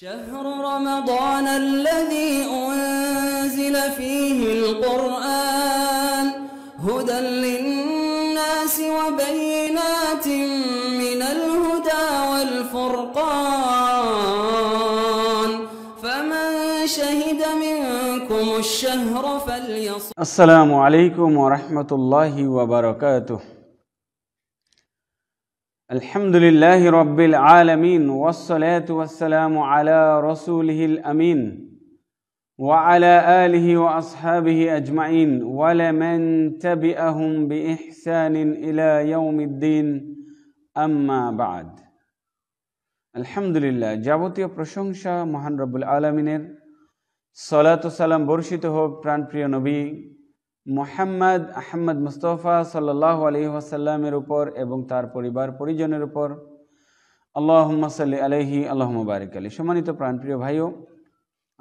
شهر رمضان الذي أنزل فيه القرآن هدى للناس وبينات من الهدى والفرقان فمن شهد منكم الشهر فليصم السلام عليكم ورحمة الله وبركاته الحمد لله رب العالمين والصلاة والسلام على رسوله الأمين وعلى آله وأصحابه أجمعين ولمن تبئهم بإحسان إلى يوم الدين أما بعد الحمد لله جابوتي প্রশংসা محمد رب العالمين صلاة والسلام برشته হোক نبي মোহাম্মদ আহমদ মুস্তফা সাল্লাহ আলহি ওসাল্লামের উপর এবং তার পরিবার পরিজনের উপর আল্লাহম্মা সাল্লি আলহি আল্লাহ মুবারক আলী সম্মানিত প্রাণপ্রিয় ভাইও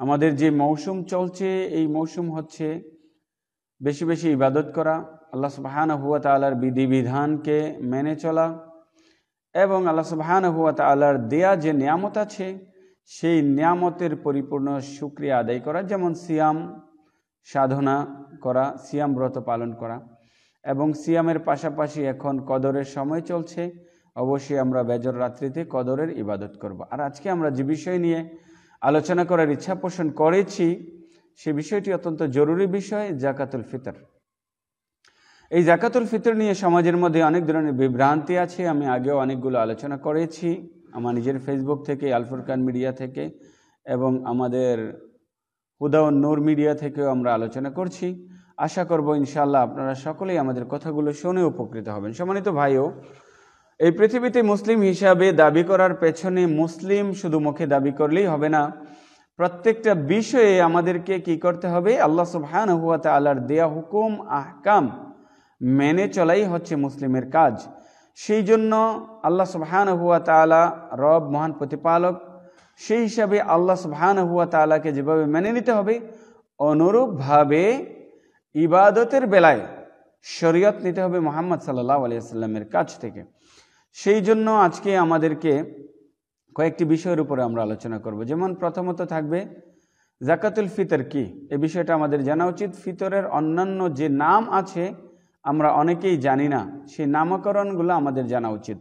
আমাদের যে মৌসুম চলছে এই মৌসুম হচ্ছে বেশি বেশি ইবাদত করা আল্লাহ সুবাহান হুয়া তালার বিধিবিধানকে মেনে চলা এবং আল্লাহ সুবাহান হুয়া তালার দেয়া যে নিয়ামত আছে সেই নিয়ামতের পরিপূর্ণ সুক্রিয়া আদায় করা যেমন সিয়াম সাধনা করা সিয়াম ব্রত পালন করা এবং সিয়ামের পাশাপাশি এখন কদরের সময় চলছে অবশ্যই আমরা বেজর রাত্রিতে কদরের ইবাদত করব। আর আজকে আমরা যে বিষয় নিয়ে আলোচনা করার ইচ্ছা পোষণ করেছি সে বিষয়টি অত্যন্ত জরুরি বিষয় জাকাতুল ফিতর এই জাকাতুল ফিতর নিয়ে সমাজের মধ্যে অনেক ধরনের বিভ্রান্তি আছে আমি আগেও অনেকগুলো আলোচনা করেছি আমার নিজের ফেসবুক থেকে আলফুরকান মিডিয়া থেকে এবং আমাদের উদাহরণ নূর মিডিয়া থেকেও আমরা আলোচনা করছি আশা করব ইনশাল্লাহ আপনারা সকলেই আমাদের কথাগুলো শুনে উপকৃত হবেন সম্মানিত ভাইও এই পৃথিবীতে মুসলিম হিসাবে দাবি করার পেছনে মুসলিম শুধু মুখে দাবি করলেই হবে না প্রত্যেকটা বিষয়ে আমাদেরকে কি করতে হবে আল্লাহ সুবহান হুয়াতে আল্লাহর দেয়া হুকুম আহকাম মেনে চলাই হচ্ছে মুসলিমের কাজ সেই জন্য আল্লাহ সুবহান হুয়া তালা রব মহান প্রতিপালক সেই হিসাবে আল্লাহ সুহান হুয়া তালাকে যেভাবে মেনে নিতে হবে অনুরূপভাবে ইবাদতের বেলায় শরীয়ত নিতে হবে মোহাম্মদ সাল্লাহ আলিয়াল্লামের কাছ থেকে সেই জন্য আজকে আমাদেরকে কয়েকটি বিষয়ের উপরে আমরা আলোচনা করব যেমন প্রথমত থাকবে জাকাতুল ফিতর কি এ বিষয়টা আমাদের জানা উচিত ফিতরের অন্যান্য যে নাম আছে আমরা অনেকেই জানি না সেই নামকরণগুলো আমাদের জানা উচিত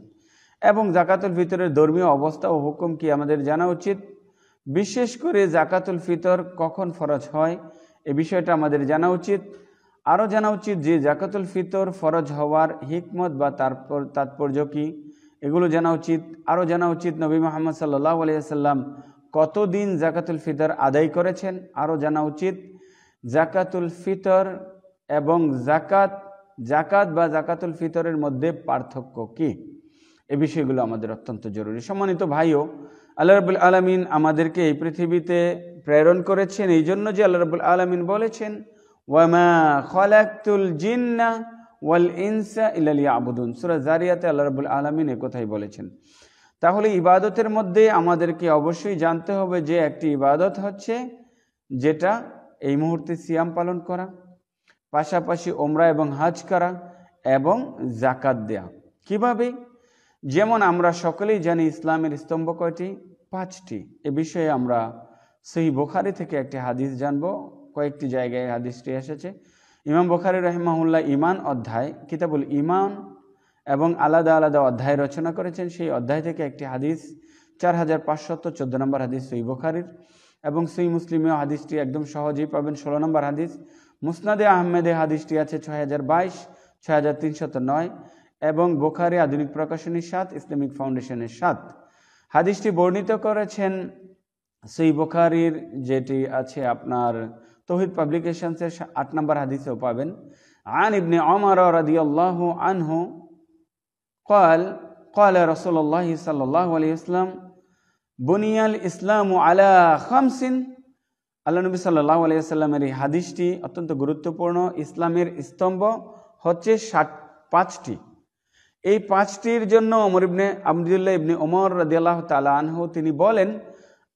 এবং জাকাতুল ফিতরের ধর্মীয় অবস্থা ও হুকুম কি আমাদের জানা উচিত বিশেষ করে জাকাতুল ফিতর কখন ফরজ হয় এ বিষয়টা আমাদের জানা উচিত আরও জানা উচিত যে জাকাতুল ফিতর ফরজ হওয়ার হিকমত বা তারপর তাৎপর্য কী এগুলো জানা উচিত আরও জানা উচিত নবী মোহাম্মদ সাল্লাহ আলিয়াল্লাম কতদিন জাকাতুল ফিতর আদায় করেছেন আরও জানা উচিত জাকাতুল ফিতর এবং জাকাত জাকাত বা জাকাতুল ফিতরের মধ্যে পার্থক্য কী এ বিষয়গুলো আমাদের অত্যন্ত জরুরি সম্মানিত ভাইও আল্লাহ রবুল আলমিন আমাদেরকে এই পৃথিবীতে প্রেরণ করেছেন এই জন্য যে আল্লাহ রবুল আলমিন বলেছেন ওয়ামা খলাকুল জিন্না ওয়াল ইনসা ইলালিয়া আবুদুন সুরা জারিয়াতে আল্লাহ রবুল আলমিন একথাই বলেছেন তাহলে ইবাদতের মধ্যে আমাদেরকে অবশ্যই জানতে হবে যে একটি ইবাদত হচ্ছে যেটা এই মুহূর্তে সিয়াম পালন করা পাশাপাশি ওমরা এবং হাজ করা এবং জাকাত দেয়া কিভাবে যেমন আমরা সকলেই জানি ইসলামের স্তম্ভ কয়টি পাঁচটি এ বিষয়ে আমরা সেই বোখারি থেকে একটি হাদিস জানব কয়েকটি জায়গায় হাদিসটি এসেছে ইমাম বোখারি রহমাউল্লাহ ইমান অধ্যায় কিতাবুল ইমান এবং আলাদা আলাদা অধ্যায় রচনা করেছেন সেই অধ্যায় থেকে একটি হাদিস চার হাজার পাঁচশত চোদ্দো নম্বর হাদিস সই বোখারির এবং সই মুসলিমীয় হাদিসটি একদম সহজেই পাবেন ষোলো নম্বর হাদিস মুসনাদে আহমেদে হাদিসটি আছে ছয় হাজার বাইশ ছয় হাজার তিনশত নয় এবং বুখারি আধুনিক প্রকাশনীর সাত ইসলামিক ফাউন্ডেশনের সাত হাদিসটি বর্ণিত করেছেন সেই বোখারির যেটি আছে আপনার তহিদ পাবলিকেশনসের আট নম্বর হাদিসেও পাবেন আন ইবনে عمر رضي الله عنه قال قال رسول الله صلى الله عليه وسلم بني الإسلام على خمس আল্লাহ নবী সাল্লাহ আলাইসাল্লামের এই হাদিসটি অত্যন্ত গুরুত্বপূর্ণ ইসলামের স্তম্ভ হচ্ছে ষাট পাঁচটি এই পাঁচটির জন্য অমর ইবনে আবদুল্লাহ ইবনে ওমর রদিয়াল্লাহ তালাহ তিনি বলেন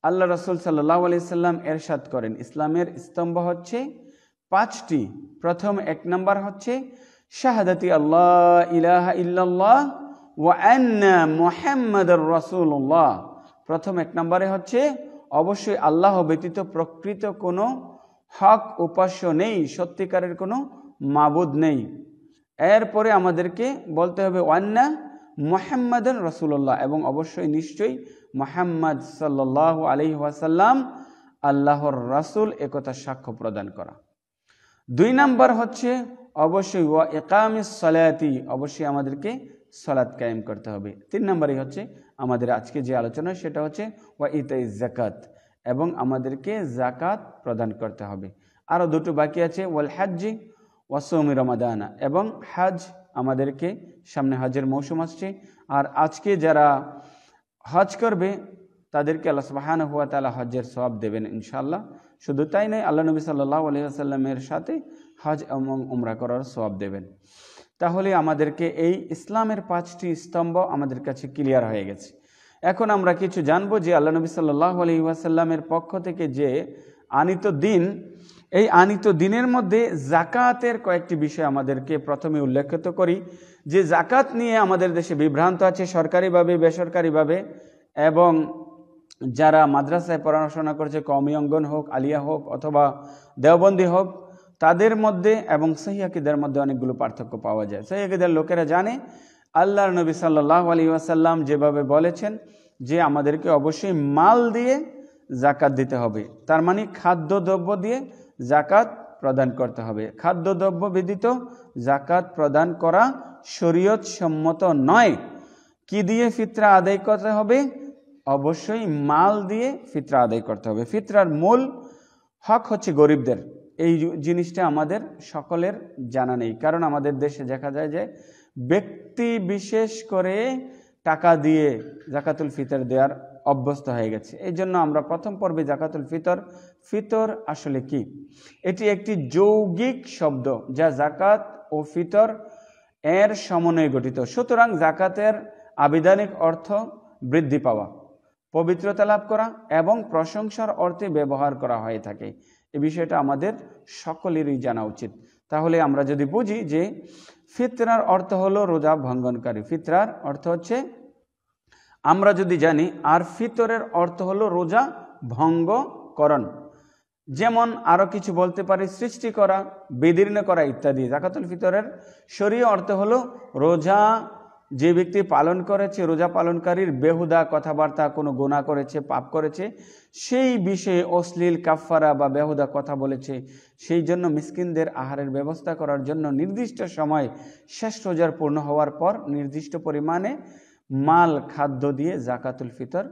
আল্লাহ রসুল সাল্লাহ আলি সাল্লাম এরশাদ করেন ইসলামের স্তম্ভ হচ্ছে পাঁচটি প্রথম এক নম্বর হচ্ছে শাহাদাতি আল্লাহ ইলাহ ইল্লাল্লাহ ওয়া আন্না রসুল্লাহ প্রথম এক নম্বরে হচ্ছে অবশ্যই আল্লাহ ব্যতীত প্রকৃত কোনো হক উপাস্য নেই সত্যিকারের কোনো মাবুদ নেই এরপরে আমাদেরকে বলতে হবে ওয়ান্না মোহাম্মদন রসুল্লাহ এবং অবশ্যই নিশ্চয়ই মোহাম্মদ সাল্লাহ আলি ওয়াসাল্লাম আল্লাহর রাসুল একথা সাক্ষ্য প্রদান করা দুই নাম্বার হচ্ছে অবশ্যই ওয়া একাম সলায়াতি অবশ্যই আমাদেরকে সলাৎ কায়েম করতে হবে তিন নাম্বারই হচ্ছে আমাদের আজকে যে আলোচনা সেটা হচ্ছে ওয়া ইতাই জাকাত এবং আমাদেরকে জাকাত প্রদান করতে হবে আরও দুটো বাকি আছে ওয়াল হাজি ওয়াসৌমি রমাদানা এবং হাজ আমাদেরকে সামনে হজের মৌসুম আসছে আর আজকে যারা হজ করবে তাদেরকে আল্লাহ সাহান হুয়া তালা হজের সব দেবেন ইনশাল্লাহ শুধু তাই নয় আল্লাহ নবী সাল্লাহ আলহিহাসাল্লামের সাথে হজ এবং উমরা করার সব দেবেন তাহলে আমাদেরকে এই ইসলামের পাঁচটি স্তম্ভ আমাদের কাছে ক্লিয়ার হয়ে গেছে এখন আমরা কিছু জানবো যে আল্লাহ নবী সাল্লাহ আলি ওয়াসাল্লামের পক্ষ থেকে যে আনিত দিন এই আনিত দিনের মধ্যে জাকাতের কয়েকটি বিষয় আমাদেরকে প্রথমে উল্লেখিত করি যে জাকাত নিয়ে আমাদের দেশে বিভ্রান্ত আছে সরকারিভাবে বেসরকারিভাবে এবং যারা মাদ্রাসায় পড়াশোনা করছে কমি অঙ্গন হোক আলিয়া হোক অথবা দেওবন্দি হোক তাদের মধ্যে এবং সহিয়াকিদের মধ্যে অনেকগুলো পার্থক্য পাওয়া যায় সহিয়াকিদের লোকেরা জানে আল্লাহর নবী সাল্লাহ আলী আসাল্লাম যেভাবে বলেছেন যে আমাদেরকে অবশ্যই মাল দিয়ে জাকাত দিতে হবে তার মানে খাদ্যদ্রব্য দিয়ে জাকাত প্রদান করতে হবে খাদ্য দ্রব্য বিদিত জাকাত প্রদান করা শরীয়ত সম্মত নয় কি দিয়ে ফিতরা আদায় করতে হবে অবশ্যই মাল দিয়ে ফিতরা আদায় করতে হবে ফিতরার মূল হক হচ্ছে গরিবদের এই জিনিসটা আমাদের সকলের জানা নেই কারণ আমাদের দেশে দেখা যায় যে ব্যক্তি বিশেষ করে টাকা দিয়ে জাকাতুল ফিতর দেওয়ার অভ্যস্ত হয়ে গেছে এই জন্য আমরা প্রথম পর্বে জাকাতুল ফিতর ফিতর আসলে কি এটি একটি যৌগিক শব্দ যা জাকাত ও ফিতর এর সমন্বয়ে গঠিত সুতরাং জাকাতের আবিধানিক অর্থ বৃদ্ধি পাওয়া পবিত্রতা লাভ করা এবং প্রশংসার অর্থে ব্যবহার করা হয়ে থাকে এ বিষয়টা আমাদের সকলেরই জানা উচিত তাহলে আমরা যদি বুঝি যে ফিতরার অর্থ হলো রোজা ভঙ্গনকারী ফিতরার অর্থ হচ্ছে আমরা যদি জানি আর ফিতরের অর্থ হলো রোজা ভঙ্গকরণ যেমন আরও কিছু বলতে পারি সৃষ্টি করা বিদীর্ণ করা ইত্যাদি জাকাতুল ফিতরের শরীয় অর্থ হলো রোজা যে ব্যক্তি পালন করেছে রোজা পালনকারীর বেহুদা কথাবার্তা কোনো গোনা করেছে পাপ করেছে সেই বিষয়ে অশ্লীল কাফারা বা বেহুদা কথা বলেছে সেই জন্য মিসকিনদের আহারের ব্যবস্থা করার জন্য নির্দিষ্ট সময় শেষ রোজার পূর্ণ হওয়ার পর নির্দিষ্ট পরিমাণে মাল খাদ্য দিয়ে জাকাতুল ফিতর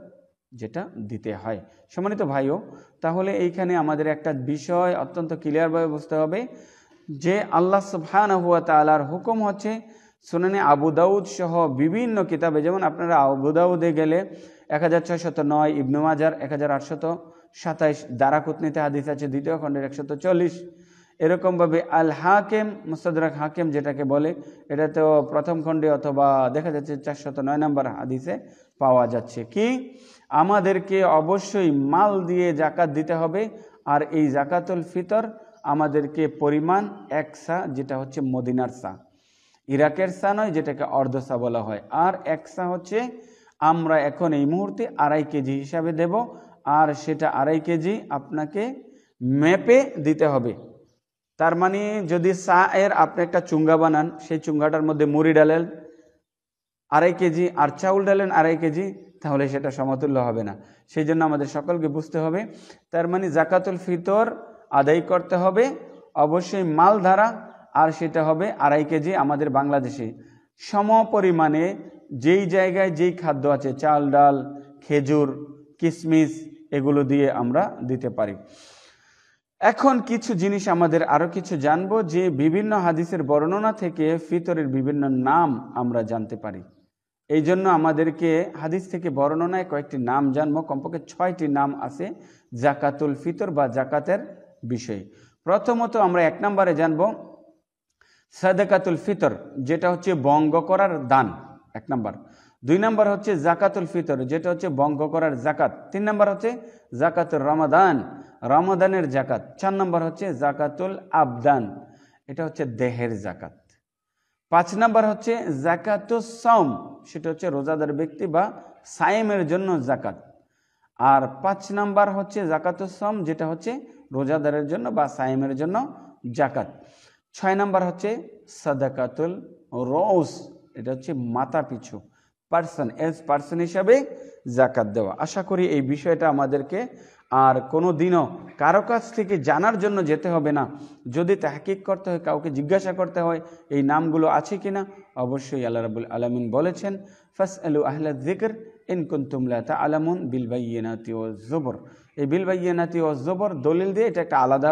যেটা দিতে হয় সম্মানিত ভাইও তাহলে এইখানে আমাদের একটা বিষয় অত্যন্ত ক্লিয়ারভাবে বুঝতে হবে যে আল্লাহ সুবহান হুয়া তালার হুকুম হচ্ছে সুনানি আবু সহ বিভিন্ন কিতাবে যেমন আপনারা আবু দাউদে গেলে এক হাজার ছয়শত নয় ইবনুমাজার এক হাজার আটশত সাতাইশ দারাকুতনিতে হাদিস আছে দ্বিতীয় খণ্ডের একশত চল্লিশ এরকমভাবে আল হাকেম মুসাদরাক হাকেম যেটাকে বলে এটা তো প্রথম খণ্ডে অথবা দেখা যাচ্ছে চারশত নয় নম্বর হাদিসে পাওয়া যাচ্ছে কি আমাদেরকে অবশ্যই মাল দিয়ে জাকাত দিতে হবে আর এই জাকাতুল ফিতর আমাদেরকে পরিমাণ এক সা যেটা হচ্ছে মদিনার সা ইরাকের সা নয় যেটাকে অর্ধ সা বলা হয় আর এক সা হচ্ছে আমরা এখন এই মুহূর্তে আড়াই কেজি হিসাবে দেব আর সেটা আড়াই কেজি আপনাকে ম্যাপে দিতে হবে তার মানে যদি সা এর আপনি একটা চুঙ্গা বানান সেই চুঙ্গাটার মধ্যে মুড়ি ডালেন আড়াই কেজি আর চাউল ডালেন আড়াই কেজি তাহলে সেটা সমতুল্য হবে না সেই জন্য আমাদের সকলকে বুঝতে হবে তার মানে জাকাতুল ফিতর আদায় করতে হবে অবশ্যই মাল ধারা আর সেটা হবে আড়াই কেজি আমাদের বাংলাদেশে সম পরিমাণে যেই জায়গায় যেই খাদ্য আছে চাল ডাল খেজুর কিশমিশ এগুলো দিয়ে আমরা দিতে পারি এখন কিছু জিনিস আমাদের আরও কিছু জানব যে বিভিন্ন হাদিসের বর্ণনা থেকে ফিতরের বিভিন্ন নাম আমরা জানতে পারি এই জন্য আমাদেরকে হাদিস থেকে বর্ণনায় কয়েকটি নাম জানবো কমপক্ষে ছয়টি নাম আছে জাকাতুল ফিতর বা জাকাতের বিষয়ে প্রথমত আমরা এক নম্বরে জানব সাদেকাতুল ফিতর যেটা হচ্ছে বঙ্গ করার দান এক নম্বর দুই নম্বর হচ্ছে জাকাতুল ফিতর যেটা হচ্ছে বঙ্গ করার জাকাত তিন নম্বর হচ্ছে জাকাতুল রমাদান রমাদানের জাকাত চার নম্বর হচ্ছে জাকাতুল আবদান এটা হচ্ছে দেহের জাকাত পাঁচ নম্বর হচ্ছে জাকাতুল সাউম সেটা হচ্ছে রোজাদার ব্যক্তি বা সায়েমের জন্য জাকাত আর পাঁচ নাম্বার হচ্ছে জাকাতুসম যেটা হচ্ছে রোজাদারের জন্য বা সাইমের জন্য জাকাত ছয় নাম্বার হচ্ছে সাদাকাতুল রৌস এটা হচ্ছে মাথা পিছু পার্সন এজ পার্সন হিসাবে জাকাত দেওয়া আশা করি এই বিষয়টা আমাদেরকে আর কোনো দিনও কারো কাছ থেকে জানার জন্য যেতে হবে না যদি তাহকিক করতে হয় কাউকে জিজ্ঞাসা করতে হয় এই নামগুলো আছে কি না অবশ্যই আল্লাহ রাবুল আলমিন বলেছেন ফাস আলু আহলা জিকর ইনকুন্তুমলা তা আলামুন বিলবাইনাতি ও জবর এই বিল নাতি অজবর দলিল দিয়ে এটা একটা আলাদা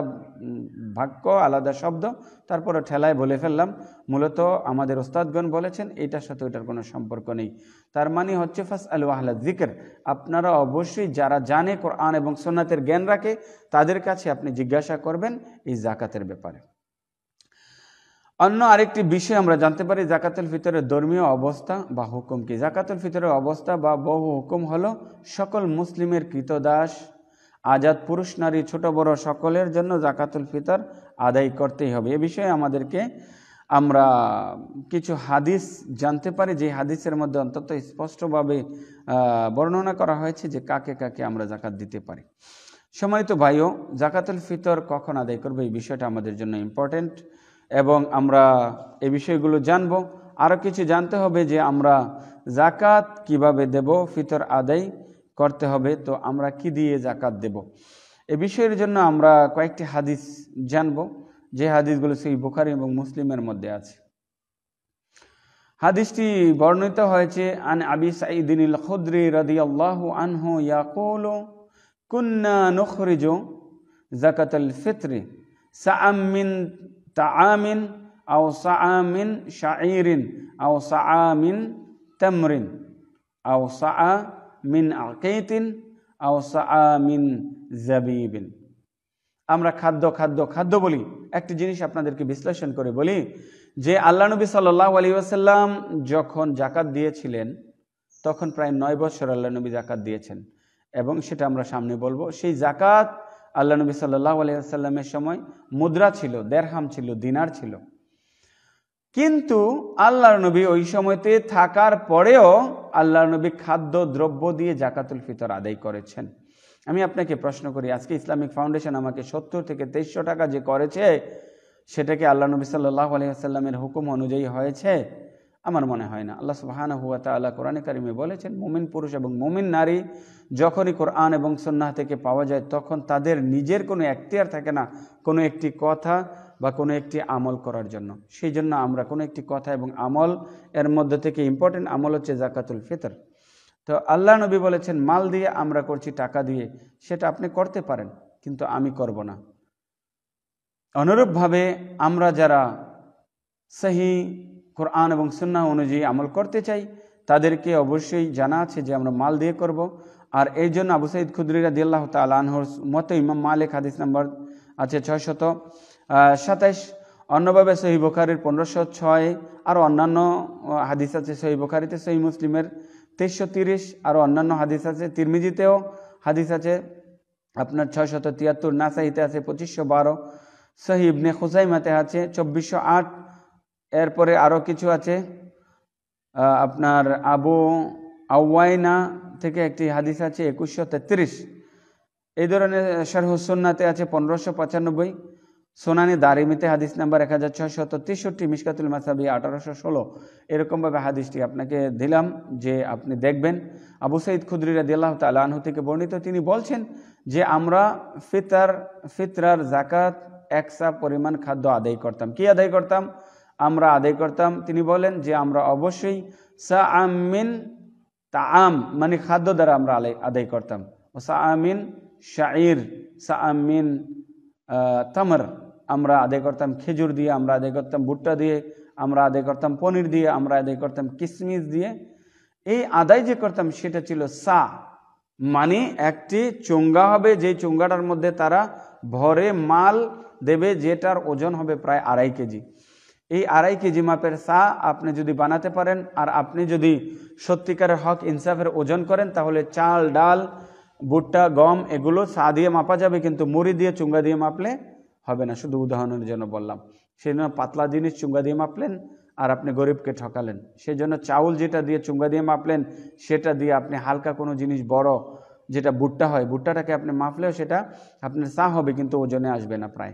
বাক্য আলাদা শব্দ তারপরে ঠেলায় বলে ফেললাম মূলত আমাদের ওস্তাদগণ বলেছেন এটার সাথে ওটার কোনো সম্পর্ক নেই তার মানে হচ্ছে ফাস আল ওয়াহলা জিকের আপনারা অবশ্যই যারা জানে কোরআন এবং সোনাতের জ্ঞান রাখে তাদের কাছে আপনি জিজ্ঞাসা করবেন এই জাকাতের ব্যাপারে অন্য আরেকটি বিষয় আমরা জানতে পারি জাকাতুল ফিতরের ধর্মীয় অবস্থা বা হুকুম কি জাকাতুল ফিতরের অবস্থা বা বহু হুকুম হলো সকল মুসলিমের কৃতদাস আজাদ পুরুষ নারী ছোট বড় সকলের জন্য জাকাতুল ফিতর আদায় করতেই হবে এ বিষয়ে আমাদেরকে আমরা কিছু হাদিস জানতে পারি যে হাদিসের মধ্যে অন্তত স্পষ্টভাবে বর্ণনা করা হয়েছে যে কাকে কাকে আমরা জাকাত দিতে পারি সম্মানিত ভাইও জাকাতুল ফিতর কখন আদায় করবে এই বিষয়টা আমাদের জন্য ইম্পর্টেন্ট এবং আমরা এ বিষয়গুলো জানব আরও কিছু জানতে হবে যে আমরা জাকাত কিভাবে দেব ফিতর আদায় করতে হবে তো আমরা কি দিয়ে জাকাত দেব এ বিষয়ের জন্য আমরা কয়েকটি হাদিস জানব যে হাদিসগুলো সেই বোখারি এবং মুসলিমের মধ্যে আছে হাদিসটি বর্ণিত হয়েছে আন আবি সাঈদিনিল খুদ্রি রাদিয়াল্লাহু আনহু ইয়াকুলু কুন্না নখরিজ জাকাতুল ফিত্রি সাআম মিন তাআমিন আও সাআমিন শাঈরিন আও সাআমিন তামরিন আও সাআ মিন আকেতিন আও মিন জাবিবিন আমরা খাদ্য খাদ্য খাদ্য বলি একটি জিনিস আপনাদেরকে বিশ্লেষণ করে বলি যে আল্লাহ নবী সাল্লাহ আলী আসাল্লাম যখন জাকাত দিয়েছিলেন তখন প্রায় নয় বছর আল্লাহ নবী জাকাত দিয়েছেন এবং সেটা আমরা সামনে বলবো সেই জাকাত আল্লাহ নবী সাল্লাহ আলী আসাল্লামের সময় মুদ্রা ছিল দেড়হাম ছিল দিনার ছিল কিন্তু আল্লাহর নবী ওই সময়তে থাকার পরেও আল্লাহর নবী খাদ্য দ্রব্য দিয়ে জাকাতুল ফিতর আদায় করেছেন আমি আপনাকে প্রশ্ন করি আজকে ইসলামিক ফাউন্ডেশন আমাকে সত্তর থেকে তেইশশো টাকা যে করেছে সেটাকে আল্লাহ নবী সাল্লাহ আলহিহাসাল্লামের হুকুম অনুযায়ী হয়েছে আমার মনে হয় না আল্লাহ সুহান হুয়া তাল্লাহ কোরআনে কারিমে বলেছেন মুমিন পুরুষ এবং মুমিন নারী যখনই কোরআন এবং সন্ন্যাহ থেকে পাওয়া যায় তখন তাদের নিজের কোনো এখতিয়ার থাকে না কোনো একটি কথা বা কোনো একটি আমল করার জন্য সেই জন্য আমরা কোনো একটি কথা এবং আমল এর মধ্যে থেকে ইম্পর্টেন্ট আমল হচ্ছে জাকাতুল ফিতর তো আল্লাহ নবী বলেছেন মাল দিয়ে আমরা করছি টাকা দিয়ে সেটা আপনি করতে পারেন কিন্তু আমি করব না অনুরূপভাবে আমরা যারা সেহি কোরআন এবং সুন্না অনুযায়ী আমল করতে চাই তাদেরকে অবশ্যই জানা আছে যে আমরা মাল দিয়ে করব আর এই জন্য আবু সাইদ খুদ্রিরা দিল্লাহ তাল আনহর মতো ইমাম মালিক হাদিস নাম্বার আছে ছয়শত সাতাইশ অন্যভাবে সহি বোখারির পনেরোশো ছয় আরও অন্যান্য হাদিস আছে সহি বোখারিতে সহি মুসলিমের তেইশশো তিরিশ আর অন্যান্য হাদিস আছে তিরমিজিতেও হাদিস আছে আপনার ছয়শত তিয়াত্তর নাসাইতে আছে পঁচিশশো বারো সহি ইবনে খুসাইমাতে আছে চব্বিশশো আট এরপরে আরও কিছু আছে আপনার আবু আওয়াইনা থেকে একটি হাদিস আছে একুশশো তেত্রিশ এই ধরনের শারহুসন্নাতে আছে পনেরোশো পঁচানব্বই সোনানি দারিমিতে হাদিস নাম্বার এক হাজার ছয়শ তেষট্টি মিসকাতুল মাসাবি আঠারোশো ষোলো এরকমভাবে হাদিসটি আপনাকে দিলাম যে আপনি দেখবেন আবু সঈদ খুদরিরা দিল্লাহ তালাহু থেকে বর্ণিত তিনি বলছেন যে আমরা ফিতার ফিতরার জাকাত একসা পরিমাণ খাদ্য আদায় করতাম কি আদায় করতাম আমরা আদায় করতাম তিনি বলেন যে আমরা অবশ্যই সা আমিন তা আম মানে খাদ্য দ্বারা আমরা আদায় করতাম ও সা আমিন শাইর সা আমিন তামার আমরা আদায় করতাম খেজুর দিয়ে আমরা আদায় করতাম ভুট্টা দিয়ে আমরা আদায় করতাম পনির দিয়ে আমরা আদায় করতাম কিশমিশ দিয়ে এই আদায় যে করতাম সেটা ছিল সা মানে একটি চুঙ্গা হবে যে চুঙ্গাটার মধ্যে তারা ভরে মাল দেবে যেটার ওজন হবে প্রায় আড়াই কেজি এই আড়াই কেজি মাপের সা আপনি যদি বানাতে পারেন আর আপনি যদি সত্যিকারের হক ইনসাফের ওজন করেন তাহলে চাল ডাল ভুট্টা গম এগুলো সা দিয়ে মাপা যাবে কিন্তু মুড়ি দিয়ে চুঙ্গা দিয়ে মাপলে হবে না শুধু উদাহরণের জন্য বললাম সেই জন্য পাতলা জিনিস চুঙ্গা দিয়ে মাপলেন আর আপনি গরিবকে ঠকালেন সেই জন্য চাউল যেটা দিয়ে চুঙ্গা দিয়ে মাপলেন সেটা দিয়ে আপনি হালকা কোনো জিনিস বড় যেটা ভুট্টা হয় ভুট্টাটাকে আপনি মাপলেও সেটা আপনার চা হবে কিন্তু ওজনে আসবে না প্রায়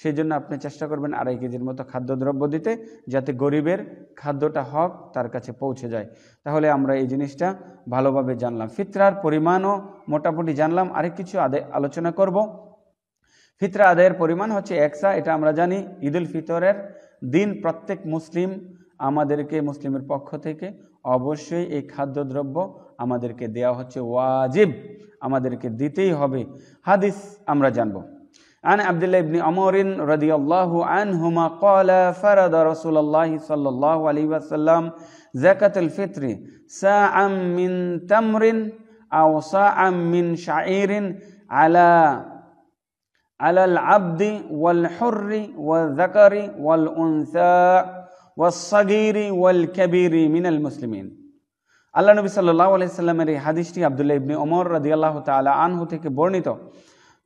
সেই জন্য আপনি চেষ্টা করবেন আড়াই কেজির মতো খাদ্যদ্রব্য দিতে যাতে গরিবের খাদ্যটা হক তার কাছে পৌঁছে যায় তাহলে আমরা এই জিনিসটা ভালোভাবে জানলাম ফিতরার পরিমাণও মোটামুটি জানলাম আরেক কিছু আদে আলোচনা করব ফিতরা আদায়ের পরিমাণ হচ্ছে একসা এটা আমরা জানি ঈদ উল ফিতরের দিন প্রত্যেক মুসলিম আমাদেরকে মুসলিমের পক্ষ থেকে অবশ্যই এই খাদ্যদ্রব্য আমাদেরকে দেয়া হচ্ছে ওয়াজিব আমাদেরকে দিতেই হবে হাদিস আমরা জানব আন আবদুল্লাহ ইবনি অমরিন রদি আল্লাহ আন হুমা কলা ফারাদ রসুল্লাহ সাল্লাহ আলী আসাল্লাম জাকাতুল ফিতরি زكاة الفطر ساعا من تمر সা ساعا من شعير আলাল আব্দি ওয়াল হর্রি ওয়াল জাকারি ওয়াল উনসা সাগিরি ওয়াল কবিরি মিনাল মুসলিমিন আল্লাহ নবী সাল্লাহ সাল্লামের এই হাদিসটি আবদুল্লাহ ইবনে ওমর রাদি আল্লাহ তালা আনহু থেকে বর্ণিত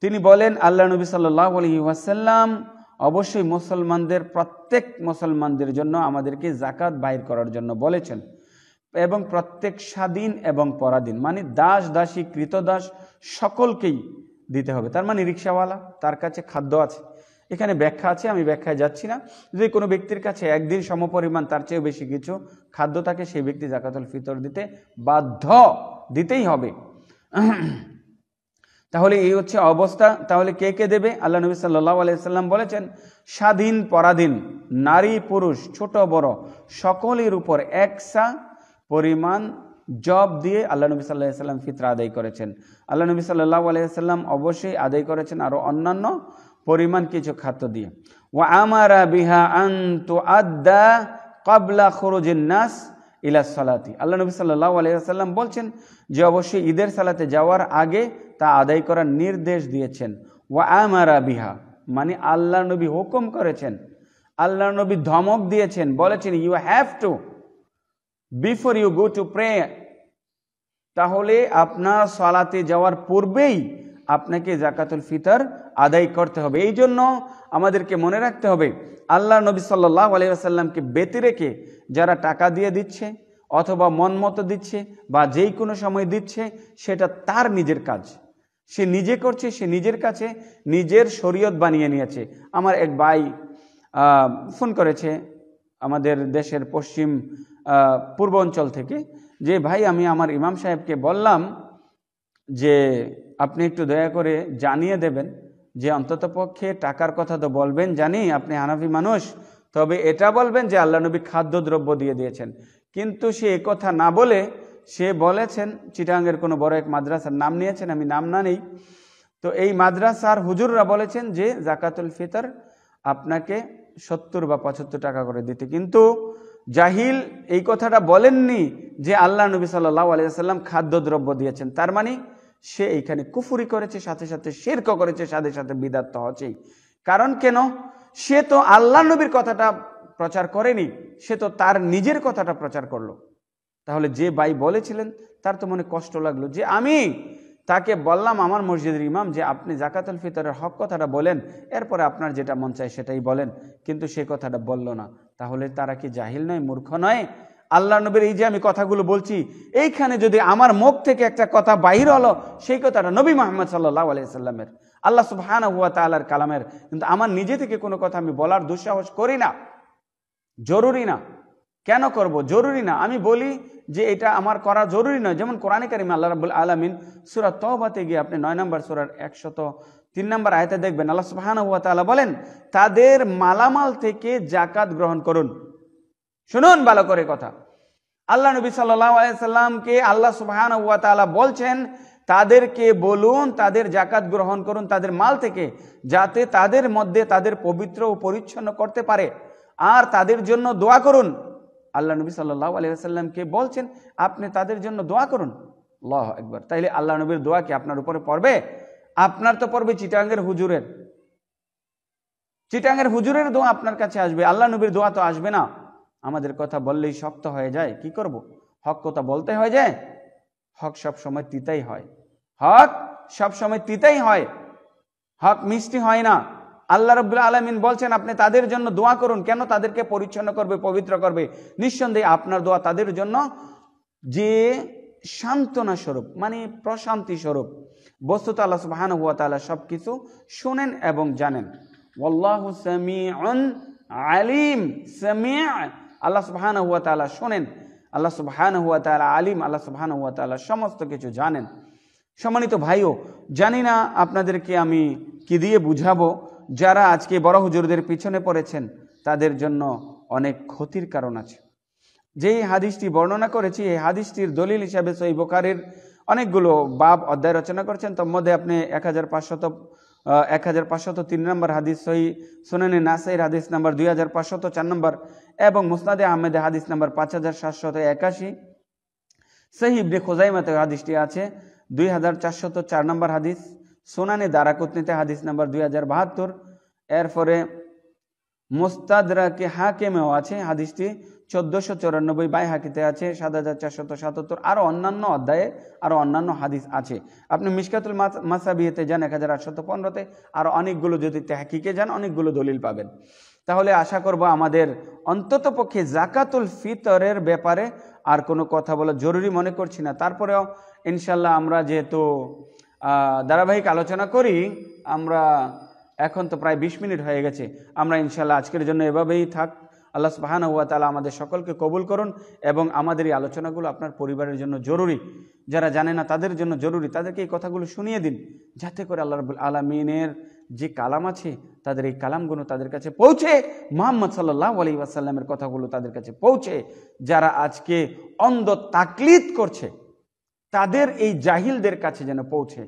তিনি বলেন আল্লাহ নবী সাল্লাহ আলহি ওয়াসাল্লাম অবশ্যই মুসলমানদের প্রত্যেক মুসলমানদের জন্য আমাদেরকে জাকাত বাহির করার জন্য বলেছেন এবং প্রত্যেক স্বাধীন এবং পরাধীন মানে দাস দাসী কৃতদাস সকলকেই দিতে হবে তার মানে রিক্সাওয়ালা তার কাছে খাদ্য আছে এখানে ব্যাখ্যা আছে আমি ব্যাখ্যায় যাচ্ছি না যদি কোনো ব্যক্তির কাছে একদিন সমপরিমাণ তার চেয়েও বেশি কিছু খাদ্য থাকে সেই ব্যক্তি জাকাতুল ফিতর দিতে বাধ্য দিতেই হবে তাহলে এই হচ্ছে অবস্থা তাহলে কে কে দেবে আল্লাহ নবী সাল্লাহ আলাইসাল্লাম বলেছেন স্বাধীন পরাধীন নারী পুরুষ ছোট বড় সকলের উপর একসা পরিমাণ জব দিয়ে আল্লাহ নবী সাল্লাহ সাল্লাম ফিতরা আদায় করেছেন আল্লাহ নবী সাল্লাহ আলাইসাল্লাম অবশ্যই আদায় করেছেন আরও অন্যান্য পরিমাণ কিছু খাদ্য দিয়ে ও আমারা বিহা আন্তু আদা কবলা নাস ইলা সালাতি আল্লাহ নবী সাল্লাহ আলাইসাল্লাম বলছেন যে অবশ্যই ঈদের সালাতে যাওয়ার আগে তা আদায় করার নির্দেশ দিয়েছেন ও আমারা বিহা মানে আল্লাহ নবী হুকুম করেছেন আল্লাহ নবী ধমক দিয়েছেন বলেছেন you have to before you go to pray তাহলে আপনার সালাতে যাওয়ার পূর্বেই আপনাকে জাকাতুল ফিতর আদায় করতে হবে এই জন্য আমাদেরকে মনে রাখতে হবে আল্লাহ নবী সাল্লাহ আলিয়াসাল্লামকে বেতে রেখে যারা টাকা দিয়ে দিচ্ছে অথবা মন মতো দিচ্ছে বা যেই কোনো সময় দিচ্ছে সেটা তার নিজের কাজ সে নিজে করছে সে নিজের কাছে নিজের শরীয়ত বানিয়ে নিয়েছে আমার এক ভাই ফোন করেছে আমাদের দেশের পশ্চিম পূর্বাঞ্চল থেকে যে ভাই আমি আমার ইমাম সাহেবকে বললাম যে আপনি একটু দয়া করে জানিয়ে দেবেন যে অন্তত পক্ষে টাকার কথা তো বলবেন জানি আপনি হানাফি মানুষ তবে এটা বলবেন যে আল্লাহ নবী খাদ্যদ্রব্য দিয়ে দিয়েছেন কিন্তু সে কথা না বলে সে বলেছেন চিটাঙ্গের কোনো বড় এক মাদ্রাসার নাম নিয়েছেন আমি নাম না নেই তো এই মাদ্রাসার হুজুররা বলেছেন যে জাকাতুল ফিতর আপনাকে সত্তর বা পঁচাত্তর টাকা করে দিতে কিন্তু জাহিল এই কথাটা বলেননি যে আল্লাহ নবী সাল্লাহ আলিয়াল্লাম খাদ্যদ্রব্য দিয়েছেন তার মানে সে এইখানে কুফুরি করেছে সাথে সাথে শেরক করেছে সাথে সাথে বিদাত্ত হচ্ছেই কারণ কেন সে তো আল্লাহ নবীর কথাটা প্রচার করেনি সে তো তার নিজের কথাটা প্রচার করলো তাহলে যে ভাই বলেছিলেন তার তো মনে কষ্ট লাগলো যে আমি তাকে বললাম আমার মসজিদের ইমাম যে আপনি জাকাতুল ফিতরের হক কথাটা বলেন এরপরে আপনার যেটা মন চায় সেটাই বলেন কিন্তু সে কথাটা বলল না তাহলে তারা কি জাহিল নয় মূর্খ নয় আল্লাহ নবীর এই যে আমি কথাগুলো বলছি এইখানে যদি আমার মুখ থেকে একটা কথা বাহির হলো সেই কথাটা নবী মোহাম্মদ সাল্লাহ আলাইসাল্লামের আল্লাহ সুবহান হুয়া তালার কালামের কিন্তু আমার নিজে থেকে কোনো কথা আমি বলার দুঃসাহস করি না জরুরি না কেন করব জরুরি না আমি বলি যে এটা আমার করা জরুরি নয় যেমন কোরআনে কারিমে আল্লাহ রাবুল আলমিন সুরা তহবাতে গিয়ে আপনি নয় নম্বর সুরার একশত তিন নম্বর আয়তে দেখবেন আল্লাহ সুবাহান হুয়া তালা বলেন তাদের মালামাল থেকে জাকাত গ্রহণ করুন শুনুন ভালো করে কথা আল্লাহ নবী সাল্লাইসাল্লামকে আল্লাহ সুবাহান হুয়া তালা বলছেন তাদেরকে বলুন তাদের জাকাত গ্রহণ করুন তাদের মাল থেকে যাতে তাদের মধ্যে তাদের পবিত্র ও পরিচ্ছন্ন করতে পারে আর তাদের জন্য দোয়া করুন আল্লাহ নবী সাল্লাহ আলিয়াল্লামকে বলছেন আপনি তাদের জন্য দোয়া করুন লহ একবার তাইলে আল্লাহ নবীর দোয়া কি আপনার উপরে পড়বে আপনার তো পড়বে চিটাঙ্গের হুজুরের চিটাঙ্গের হুজুরের দোয়া আপনার কাছে আসবে আল্লাহ নবীর দোয়া তো আসবে না আমাদের কথা বললেই শক্ত হয়ে যায় কি করব। হক কথা বলতে হয় যে হক সব সময় তিতাই হয় হক সব সময় তিতাই হয় হক মিষ্টি হয় না আল্লাহ রবুল্লা আলমিন বলছেন আপনি তাদের জন্য দোয়া করুন কেন তাদেরকে পরিচ্ছন্ন করবে পবিত্র করবে নিঃসন্দেহে আপনার দোয়া তাদের জন্য যে সান্ত্বনা স্বরূপ মানে প্রশান্তি স্বরূপ বস্তুত আল্লাহ সুবাহান হুয়া তালা সব কিছু শোনেন এবং জানেন ওল্লাহ আলিম আল্লাহ সুবাহান হুয়া তালা শোনেন আল্লাহ সুবাহান হুয়া তালা আলিম আল্লাহ সুবাহান হুয়া তালা সমস্ত কিছু জানেন সম্মানিত ভাইও জানি না আপনাদেরকে আমি কি দিয়ে বুঝাবো যারা আজকে বড় হুজুরদের পিছনে পড়েছেন তাদের জন্য অনেক ক্ষতির কারণ আছে যেই হাদিসটি বর্ণনা করেছি এই হাদিসটির দলিল হিসাবে সই বোকারির অনেকগুলো বাব অধ্যায় রচনা করেছেন মধ্যে আপনি এক হাজার পাঁচশত এক হাজার পাঁচশত তিন নম্বর হাদিস সহি সোনানি নাসাইয়ের হাদিস নাম্বার দুই হাজার পাঁচশত চার নম্বর এবং মুসনাদে আহমেদে হাদিস নাম্বার পাঁচ হাজার সাতশত একাশি সেই ইবনে খোজাইমাতে হাদিসটি আছে দুই হাজার চারশত চার নম্বর হাদিস সোনানি দ্বারা কুতনিতে হাদিস নাম্বার দুই হাজার বাহাত্তর এরপরে মোস্তাদাকে হাকেমেও আছে হাদিসটি চোদ্দশো চৌরানব্বই বাই হাকিতে আছে সাত হাজার চারশত সাতাত্তর আরও অন্যান্য অধ্যায়ে আরও অন্যান্য হাদিস আছে আপনি মিসকাতুল মাসাবিয়েতে যান এক হাজার আটশত পনেরোতে আরও অনেকগুলো যদি তেহাকিকে যান অনেকগুলো দলিল পাবেন তাহলে আশা করব আমাদের অন্তত পক্ষে জাকাতুল ফিতরের ব্যাপারে আর কোনো কথা বলা জরুরি মনে করছি না তারপরেও ইনশাল্লাহ আমরা যেহেতু ধারাবাহিক আলোচনা করি আমরা এখন তো প্রায় বিশ মিনিট হয়ে গেছে আমরা ইনশাল্লাহ আজকের জন্য এভাবেই থাক আল্লাহ সুবাহানা হুয়া তালা আমাদের সকলকে কবুল করুন এবং আমাদের এই আলোচনাগুলো আপনার পরিবারের জন্য জরুরি যারা জানে না তাদের জন্য জরুরি তাদেরকে এই কথাগুলো শুনিয়ে দিন যাতে করে আল্লাহ রবুল আলমিনের যে কালাম আছে তাদের এই কালামগুলো তাদের কাছে পৌঁছে মোহাম্মদ সাল্লাহ আলি আসাল্লামের কথাগুলো তাদের কাছে পৌঁছে যারা আজকে অন্ধ তাকলিদ করছে তাদের এই জাহিলদের কাছে যেন পৌঁছে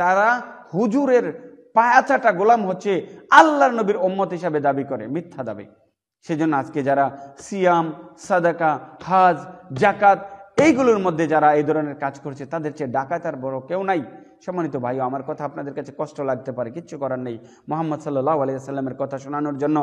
তারা হুজুরের পায়াচাটা গোলাম হচ্ছে আল্লাহর নবীর ওম্মত হিসাবে দাবি করে মিথ্যা দাবি সেজন্য আজকে যারা সিয়াম সাদাকা হাজ জাকাত এইগুলোর মধ্যে যারা এই ধরনের কাজ করছে তাদের চেয়ে ডাকাত আর বড় কেউ নাই সম্মানিত ভাই আমার কথা আপনাদের কাছে কষ্ট লাগতে পারে কিচ্ছু করার নেই মোহাম্মদ সাল্লাহ আলিয়াল্লামের কথা শোনানোর জন্য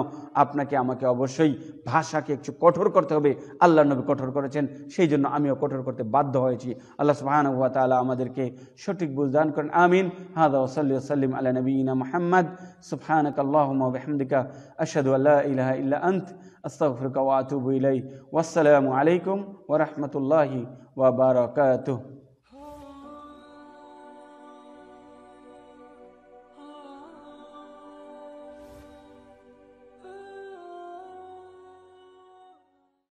আপনাকে আমাকে অবশ্যই ভাষাকে একটু কঠোর করতে হবে আল্লাহ নবী কঠোর করেছেন সেই জন্য আমিও কঠোর করতে বাধ্য হয়েছি আল্লাহ সুবাহান তালা আমাদেরকে সঠিক বুলদান করেন আমিন হাদা ওসল্লি সাল্লিম আল্লাহ নবীনা মোহাম্মদ সুফহানক আল্লাহমদিকা আশাদু আল্লাহ ইলাহ ইল্লা আন্ত আস্তাফরুকা ওয়াতুবু ইলাই ওয়াসালামু আলাইকুম ওরহমতুল্লাহি ওয়াবারকাতুহ